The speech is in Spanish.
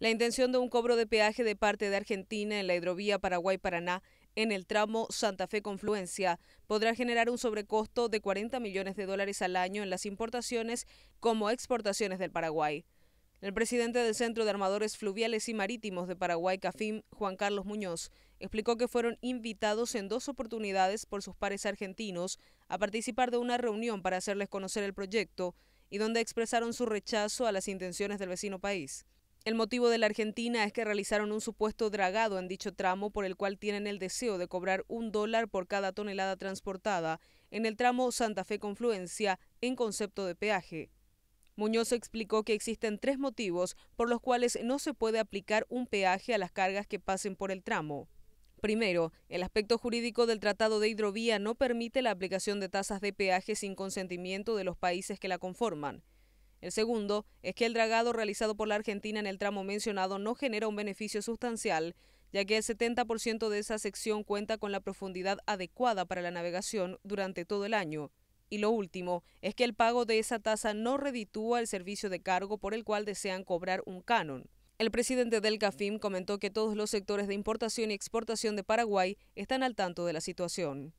la intención de un cobro de peaje de parte de Argentina en la hidrovía Paraguay-Paraná en el tramo Santa Fe-Confluencia podrá generar un sobrecosto de 40 millones de dólares al año en las importaciones como exportaciones del Paraguay. El presidente del Centro de Armadores Fluviales y Marítimos de Paraguay, CAFIM, Juan Carlos Muñoz, explicó que fueron invitados en dos oportunidades por sus pares argentinos a participar de una reunión para hacerles conocer el proyecto y donde expresaron su rechazo a las intenciones del vecino país. El motivo de la Argentina es que realizaron un supuesto dragado en dicho tramo por el cual tienen el deseo de cobrar un dólar por cada tonelada transportada en el tramo Santa Fe Confluencia en concepto de peaje. Muñoz explicó que existen tres motivos por los cuales no se puede aplicar un peaje a las cargas que pasen por el tramo. Primero, el aspecto jurídico del Tratado de Hidrovía no permite la aplicación de tasas de peaje sin consentimiento de los países que la conforman. El segundo es que el dragado realizado por la Argentina en el tramo mencionado no genera un beneficio sustancial, ya que el 70% de esa sección cuenta con la profundidad adecuada para la navegación durante todo el año. Y lo último es que el pago de esa tasa no reditúa el servicio de cargo por el cual desean cobrar un canon. El presidente del CAFIM comentó que todos los sectores de importación y exportación de Paraguay están al tanto de la situación.